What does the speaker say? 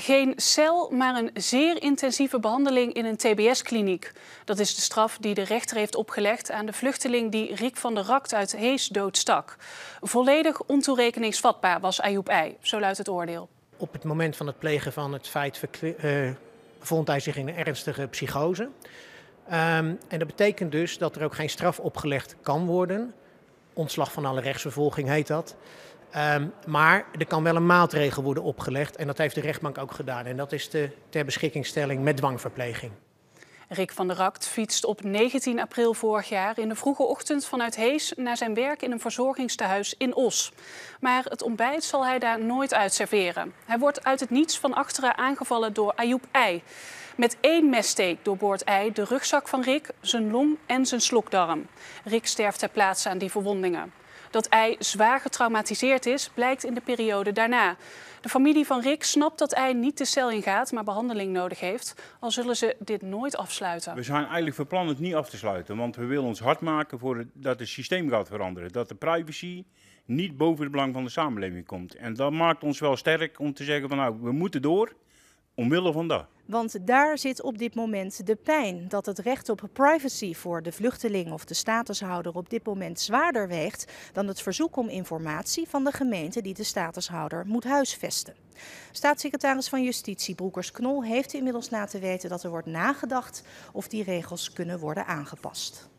Geen cel, maar een zeer intensieve behandeling in een TBS-kliniek. Dat is de straf die de rechter heeft opgelegd aan de vluchteling die Riek van der Rakt uit Hees doodstak. Volledig ontoerekeningsvatbaar was Ayoub Ei, zo luidt het oordeel. Op het moment van het plegen van het feit uh, bevond hij zich in een ernstige psychose. Ehm, en dat betekent dus dat er ook geen straf opgelegd kan worden ontslag van alle rechtsvervolging heet dat. Ehm, maar er kan wel een maatregel worden opgelegd en dat heeft de rechtbank ook gedaan. En dat is de ter beschikkingstelling met dwangverpleging. Rick van der Rakt fietst op 19 april vorig jaar in de vroege ochtend vanuit Hees naar zijn werk in een verzorgingstehuis in Os. Maar het ontbijt zal hij daar nooit uit serveren. Hij wordt uit het niets van achteren aangevallen door Ayoub Ey. Met één messteek doorboort hij de rugzak van Rick, zijn long en zijn slokdarm. Rick sterft ter plaatse aan die verwondingen. Dat hij zwaar getraumatiseerd is, blijkt in de periode daarna. De familie van Rick snapt dat hij niet de cel ingaat, maar behandeling nodig heeft. Al zullen ze dit nooit afsluiten. We zijn eigenlijk van het niet af te sluiten. Want we willen ons hard maken voor dat het systeem gaat veranderen. Dat de privacy niet boven het belang van de samenleving komt. En dat maakt ons wel sterk om te zeggen van nou, we moeten door. Omwille van dat. Want daar zit op dit moment de pijn dat het recht op privacy voor de vluchteling of de statushouder op dit moment zwaarder weegt dan het verzoek om informatie van de gemeente die de statushouder moet huisvesten. Staatssecretaris van Justitie Broekers-Knol heeft inmiddels na te weten dat er wordt nagedacht of die regels kunnen worden aangepast.